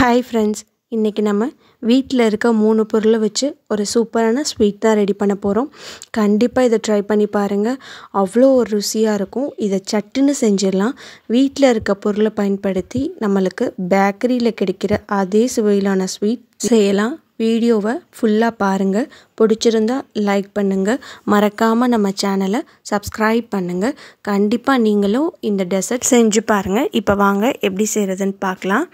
hi friends இன்றைக்கி நம்ம வீட்டில் இருக்க மூணு பொருளை வச்சு ஒரு சூப்பரான ஸ்வீட் தான் ரெடி பண்ண போகிறோம் கண்டிப்பாக இதை ட்ரை பண்ணி பாருங்கள் அவ்வளோ ஒரு ருசியாக இருக்கும் இதை சட்டுன்னு செஞ்சிடலாம் வீட்டில் இருக்க பொருளை பயன்படுத்தி நம்மளுக்கு பேக்கரியில் கிடைக்கிற அதே சுவையிலான ஸ்வீட் செய்யலாம் வீடியோவை ஃபுல்லாக பாருங்கள் பிடிச்சிருந்தா லைக் பண்ணுங்கள் மறக்காமல் நம்ம சேனலை சப்ஸ்கிரைப் பண்ணுங்கள் கண்டிப்பாக நீங்களும் இந்த டெசர்ட் செஞ்சு பாருங்கள் இப்போ வாங்க எப்படி செய்கிறதுன்னு பார்க்கலாம்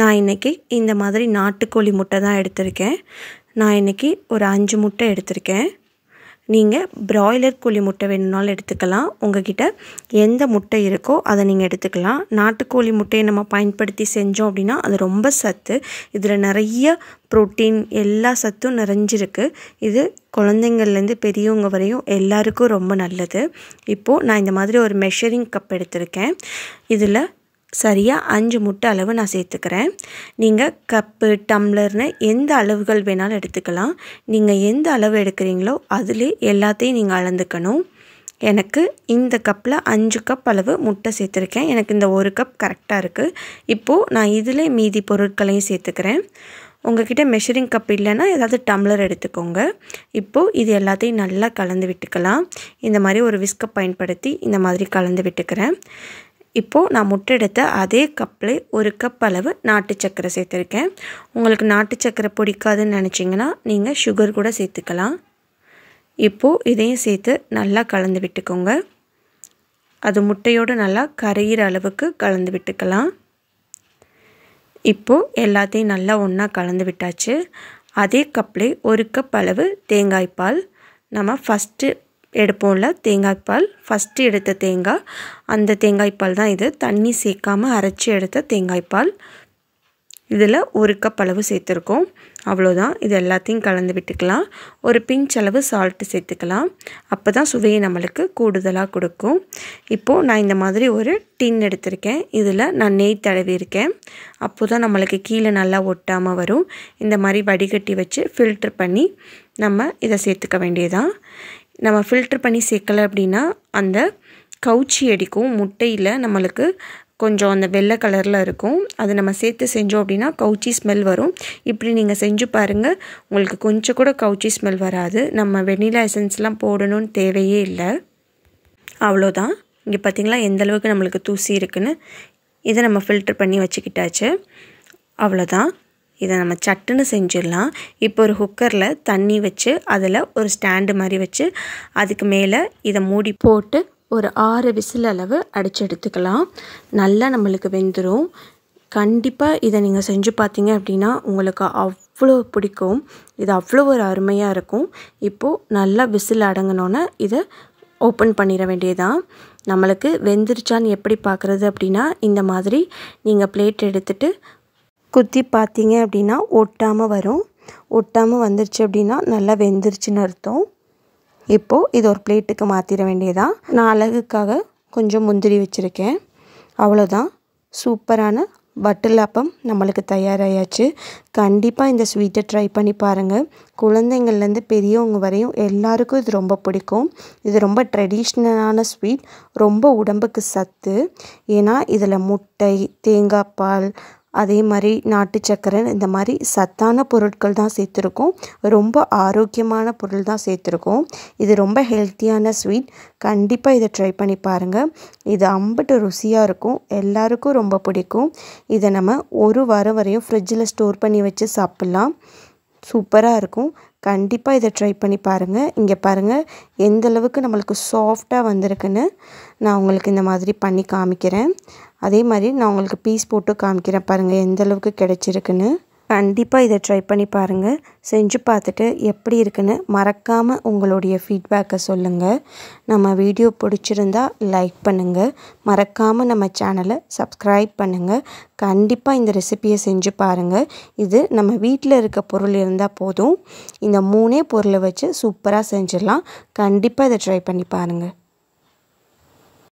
நான் இன்றைக்கி இந்த மாதிரி நாட்டுக்கோழி முட்டை தான் எடுத்திருக்கேன் நான் இன்றைக்கி ஒரு அஞ்சு முட்டை எடுத்திருக்கேன் நீங்கள் ப்ராய்லர் கோழி முட்டை வேணும்னாலும் எடுத்துக்கலாம் உங்ககிட்ட எந்த முட்டை இருக்கோ அதை நீங்கள் எடுத்துக்கலாம் நாட்டுக்கோழி முட்டையை நம்ம பயன்படுத்தி செஞ்சோம் அப்படின்னா அது ரொம்ப சத்து இதில் நிறைய ப்ரோட்டீன் எல்லா சத்தும் நிறைஞ்சிருக்கு இது குழந்தைங்கள்லேருந்து பெரியவங்க வரையும் எல்லாருக்கும் ரொம்ப நல்லது இப்போது நான் இந்த மாதிரி ஒரு மெஷரிங் கப் எடுத்திருக்கேன் இதில் சரியாக அஞ்சு முட்டை அளவு நான் சேர்த்துக்கிறேன் நீங்கள் கப்பு டம்ளர்னு எந்த அளவுகள் வேணாலும் எடுத்துக்கலாம் நீங்கள் எந்த அளவு எடுக்கிறீங்களோ அதுலேயே எல்லாத்தையும் நீங்கள் அளந்துக்கணும் எனக்கு இந்த கப்பில் அஞ்சு கப் அளவு முட்டை சேர்த்துருக்கேன் எனக்கு இந்த ஒரு கப் கரெக்டாக இருக்குது இப்போது நான் இதில் மீதி பொருட்களையும் சேர்த்துக்கிறேன் உங்ககிட்ட மெஷரிங் கப் இல்லைன்னா ஏதாவது டம்ளர் எடுத்துக்கோங்க இப்போது இது எல்லாத்தையும் நல்லா கலந்து விட்டுக்கலாம் இந்த மாதிரி ஒரு விஸ்கப் பயன்படுத்தி இந்த மாதிரி கலந்து விட்டுக்கிறேன் இப்போது நான் முட்டை எடுத்த அதே கப்பில் ஒரு கப் அளவு நாட்டு சக்கரை சேர்த்துருக்கேன் உங்களுக்கு நாட்டு சக்கரை பிடிக்காதுன்னு நினச்சிங்கன்னா நீங்கள் சுகர் கூட சேர்த்துக்கலாம் இப்போது இதையும் சேர்த்து நல்லா கலந்து விட்டுக்கோங்க அது முட்டையோடு நல்லா கரையிற அளவுக்கு கலந்து விட்டுக்கலாம் இப்போது எல்லாத்தையும் நல்லா ஒன்றா கலந்து விட்டாச்சு அதே கப்பில் ஒரு கப் அளவு தேங்காய் பால் நம்ம ஃபஸ்ட்டு எடுப்போம்ல தேங்காய் பால் ஃபஸ்ட்டு எடுத்த தேங்காய் அந்த தேங்காய் பால் தான் இது தண்ணி சேர்க்காமல் அரைச்சி எடுத்த தேங்காய் பால் இதில் ஒரு கப் அளவு சேர்த்துருக்கோம் அவ்வளோதான் இது எல்லாத்தையும் கலந்து விட்டுக்கலாம் ஒரு பிஞ்ச் அளவு சால்ட்டு சேர்த்துக்கலாம் அப்போ தான் சுவையை நம்மளுக்கு கூடுதலாக கொடுக்கும் இப்போது நான் இந்த மாதிரி ஒரு டின் எடுத்திருக்கேன் இதில் நான் நெய் தடவி இருக்கேன் அப்போ தான் நம்மளுக்கு கீழே நல்லா ஒட்டாமல் வரும் இந்த மாதிரி வடிகட்டி வச்சு ஃபில்ட்ரு பண்ணி நம்ம இதை சேர்த்துக்க வேண்டியதான் நம்ம ஃபில்ட்ரு பண்ணி சேர்க்கலை அப்படின்னா அந்த கவுச்சி அடிக்கும் முட்டையில் நம்மளுக்கு கொஞ்சம் அந்த வெள்ளை கலரில் இருக்கும் அது நம்ம சேர்த்து செஞ்சோம் அப்படின்னா கவுச்சி ஸ்மெல் வரும் இப்படி நீங்கள் செஞ்சு பாருங்கள் உங்களுக்கு கொஞ்சம் கூட கவுச்சி ஸ்மெல் வராது நம்ம வெனிலா எசன்ஸ்லாம் போடணும்னு தேவையே இல்லை அவ்வளோதான் இங்கே பார்த்திங்களா எந்தளவுக்கு நம்மளுக்கு தூசி இருக்குதுன்னு இதை நம்ம ஃபில்ட்ரு பண்ணி வச்சுக்கிட்டாச்சு அவ்வளோதான் இதை நம்ம சட்டுன்னு செஞ்சிடலாம் இப்போ ஒரு குக்கரில் தண்ணி வச்சு அதில் ஒரு ஸ்டாண்டு மாதிரி வச்சு அதுக்கு மேலே இதை மூடி போட்டு ஒரு ஆறு விசில் அளவு அடித்து எடுத்துக்கலாம் நல்லா நம்மளுக்கு வெந்துடும் கண்டிப்பாக இதை நீங்கள் செஞ்சு பார்த்தீங்க அப்படின்னா உங்களுக்கு அவ்வளோ பிடிக்கும் இது அவ்வளோ ஒரு அருமையாக இருக்கும் இப்போது நல்லா விசில் அடங்கினோன்னே இதை ஓப்பன் பண்ணிட வேண்டியதுதான் நம்மளுக்கு வெந்துருச்சான்னு எப்படி பார்க்குறது அப்படின்னா இந்த மாதிரி நீங்கள் பிளேட் எடுத்துகிட்டு குத்தி பார்த்தீங்க அப்படின்னா ஒட்டாமல் வரும் ஒட்டாமல் வந்துருச்சு அப்படின்னா நல்லா வெந்துருச்சுன்னு அர்த்தம் இப்போது இது ஒரு பிளேட்டுக்கு மாற்றிட வேண்டியதான் நான் அழகுக்காக கொஞ்சம் முந்திரி வச்சுருக்கேன் அவ்வளோதான் சூப்பரான வட்டுலாப்பம் நம்மளுக்கு தயாராகியாச்சு கண்டிப்பாக இந்த ஸ்வீட்டை ட்ரை பண்ணி பாருங்கள் குழந்தைங்கள்லேருந்து பெரியவங்க வரையும் எல்லாருக்கும் இது ரொம்ப பிடிக்கும் இது ரொம்ப ட்ரெடிஷ்னலான ஸ்வீட் ரொம்ப உடம்புக்கு சத்து ஏன்னா இதில் முட்டை தேங்காய் பால் அதே மாதிரி நாட்டு சக்கரை இந்த மாதிரி சத்தான பொருட்கள் தான் சேர்த்துருக்கோம் ரொம்ப ஆரோக்கியமான பொருள் தான் சேர்த்துருக்கோம் இது ரொம்ப ஹெல்த்தியான ஸ்வீட் கண்டிப்பாக இதை ட்ரை பண்ணி பாருங்கள் இது அம்பட்டு ருசியாக இருக்கும் எல்லாருக்கும் ரொம்ப பிடிக்கும் இதை நம்ம ஒரு வாரம் வரையும் ஃப்ரிட்ஜில் ஸ்டோர் பண்ணி வச்சு சாப்பிட்லாம் சூப்பராக இருக்கும் கண்டிப்பாக இதை ட்ரை பண்ணி பாருங்கள் இங்கே பாருங்கள் எந்த அளவுக்கு நம்மளுக்கு சாஃப்டாக வந்திருக்குன்னு நான் உங்களுக்கு இந்த மாதிரி பண்ணி காமிக்கிறேன் அதே மாதிரி நான் உங்களுக்கு பீஸ் போட்டு காமிக்கிறேன் பாருங்கள் எந்த அளவுக்கு கிடச்சிருக்குன்னு கண்டிப்பாக இதை ட்ரை பண்ணி பாருங்கள் செஞ்சு பார்த்துட்டு எப்படி இருக்குன்னு மறக்காமல் உங்களுடைய ஃபீட்பேக்கை சொல்லுங்கள் நம்ம வீடியோ பிடிச்சிருந்தா லைக் பண்ணுங்கள் மறக்காமல் நம்ம சேனலை சப்ஸ்கிரைப் பண்ணுங்கள் கண்டிப்பாக இந்த ரெசிப்பியை செஞ்சு பாருங்கள் இது நம்ம வீட்டில் இருக்க பொருள் இருந்தால் போதும் இந்த மூணே பொருளை வச்சு சூப்பராக செஞ்சிடலாம் கண்டிப்பாக இதை ட்ரை பண்ணி பாருங்கள்